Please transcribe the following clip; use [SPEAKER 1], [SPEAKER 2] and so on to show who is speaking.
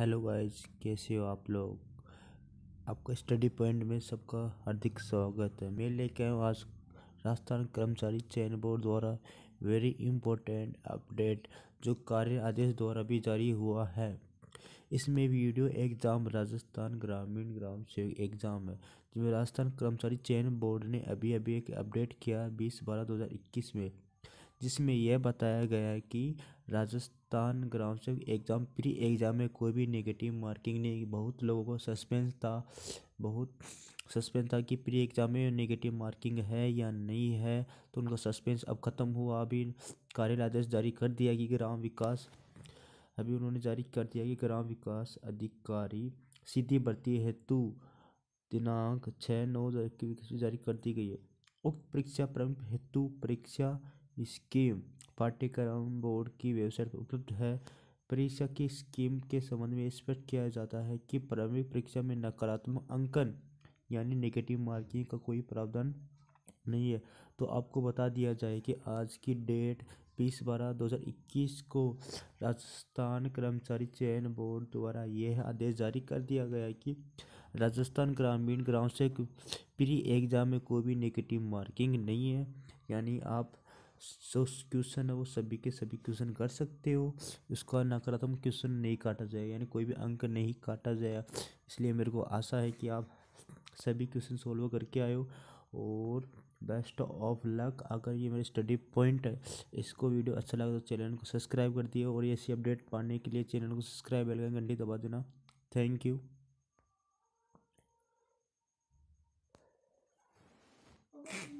[SPEAKER 1] hello guys कैसे हो आप लोग आपका स्टडी पॉइंट में सबका हार्दिक स्वागत है मैं लेके आया हूँ आज राजस्थान कर्मचारी चयन बोर्ड द्वारा वेरी इम्पोर्टेंट अपडेट जो कार्य आदेश द्वारा भी जारी हुआ है इसमें वीडियो एग्ज़ाम राजस्थान ग्रामीण ग्राम सेवक एग्ज़ाम है जिसमें राजस्थान कर्मचारी चयन बोर्ड ने अभी अभी एक अपडेट किया बीस बारह दो हज़ार इक्कीस में जिसमें यह बताया गया है कि राजस्थान ग्राम सेवक एग्ज़ाम प्री एग्ज़ाम में कोई भी नेगेटिव मार्किंग नहीं बहुत लोगों को सस्पेंस था बहुत सस्पेंस था कि प्री एग्ज़ाम में नेगेटिव मार्किंग है या नहीं है तो उनका सस्पेंस अब ख़त्म हुआ अभी कार्यालय आदेश जारी कर दिया कि ग्राम विकास अभी उन्होंने जारी कर दिया कि ग्राम विकास अधिकारी सीधी भर्ती हेतु दिनांक छः नौ जारी कर दी गई है उक्त परीक्षा प्रमुख हेतु परीक्षा स्कीम पाठ्यक्रम बोर्ड की वेबसाइट पर उपलब्ध है परीक्षा की स्कीम के संबंध में स्पष्ट किया जाता है कि प्रारंभिक परीक्षा में नकारात्मक अंकन यानी नेगेटिव मार्किंग का कोई प्रावधान नहीं है तो आपको बता दिया जाए कि आज की डेट बीस बारह दो हज़ार इक्कीस को राजस्थान कर्मचारी चयन बोर्ड द्वारा यह आदेश जारी कर दिया गया है कि राजस्थान ग्रामीण ग्राउंड से प्री एग्ज़ाम में कोई भी नेगेटिव मार्किंग नहीं है यानी आप जो क्वेश्चन है वो सभी के सभी क्वेश्चन कर सकते हो उसका नकारात्मक तो क्वेश्चन नहीं काटा जाएगा यानी कोई भी अंक नहीं काटा जाएगा इसलिए मेरे को आशा है कि आप सभी क्वेश्चन सोल्व करके आए हो और बेस्ट ऑफ लक अगर ये मेरे स्टडी पॉइंट है इसको वीडियो अच्छा लगा तो चैनल को सब्सक्राइब कर दिए और ऐसी अपडेट पाने के लिए चैनल को सब्सक्राइब बेल घंटी दबा देना थैंक यू